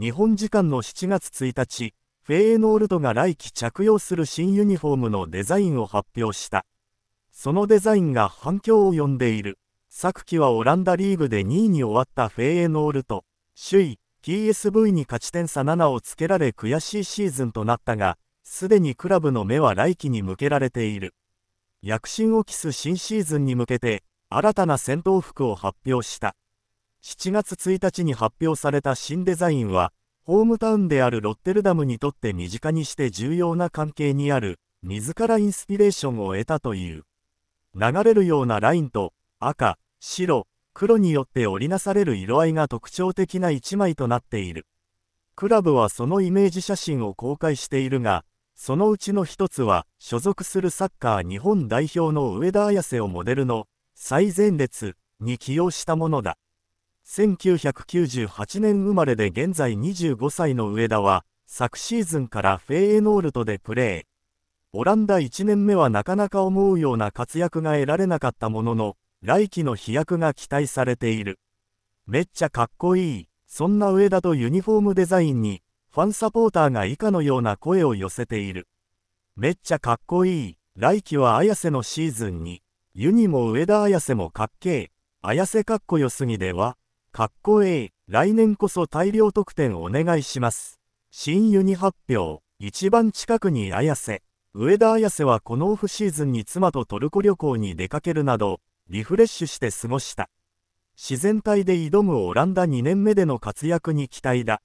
日本時間の7月1日、フェーノールドが来季着用する新ユニフォームのデザインを発表した。そのデザインが反響を呼んでいる。昨季はオランダリーグで2位に終わったフェーノールド、首位 PSV に勝ち点差7をつけられ悔しいシーズンとなったが、すでにクラブの目は来季に向けられている。躍進を期す新シーズンに向けて、新たな戦闘服を発表した。7月1日に発表された新デザインは、ホームタウンであるロッテルダムにとって身近にして重要な関係にある、自らインスピレーションを得たという。流れるようなラインと、赤、白、黒によって織りなされる色合いが特徴的な一枚となっている。クラブはそのイメージ写真を公開しているが、そのうちの一つは、所属するサッカー日本代表の上田綺世をモデルの最前列に起用したものだ。1998年生まれで現在25歳の上田は、昨シーズンからフェーノールトでプレー。オランダ1年目はなかなか思うような活躍が得られなかったものの、来季の飛躍が期待されている。めっちゃかっこいい。そんな上田とユニフォームデザインに、ファンサポーターが以下のような声を寄せている。めっちゃかっこいい。来季は綾瀬のシーズンに、ユニも上田綾瀬もかっけえ。綾瀬かっこよすぎではかっこええ、来年こそ大量得点お願いします。新ユニ発表、一番近くに綾瀬。上田綾瀬はこのオフシーズンに妻とトルコ旅行に出かけるなど、リフレッシュして過ごした。自然体で挑むオランダ2年目での活躍に期待だ。